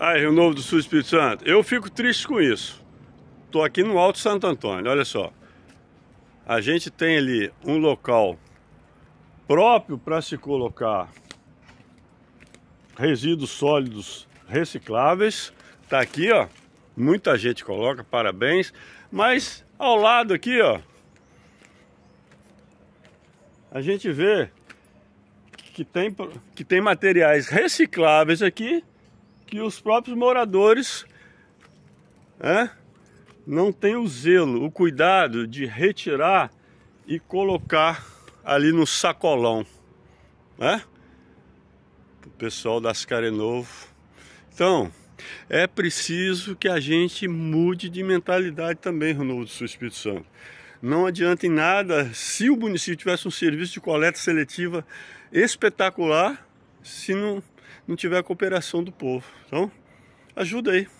Aí, Rio Novo do Sul Espírito Santo, eu fico triste com isso. Estou aqui no Alto Santo Antônio, olha só. A gente tem ali um local próprio para se colocar resíduos sólidos recicláveis. Tá aqui, ó. Muita gente coloca, parabéns. Mas ao lado aqui, ó, a gente vê que tem, que tem materiais recicláveis aqui que os próprios moradores é, não têm o zelo, o cuidado de retirar e colocar ali no sacolão. Né? O pessoal das Carenovo. Então, é preciso que a gente mude de mentalidade também, Ronaldo do Sul Espírito Santo. Não adianta em nada se o município tivesse um serviço de coleta seletiva espetacular, se não não tiver a cooperação do povo. Então, ajuda aí.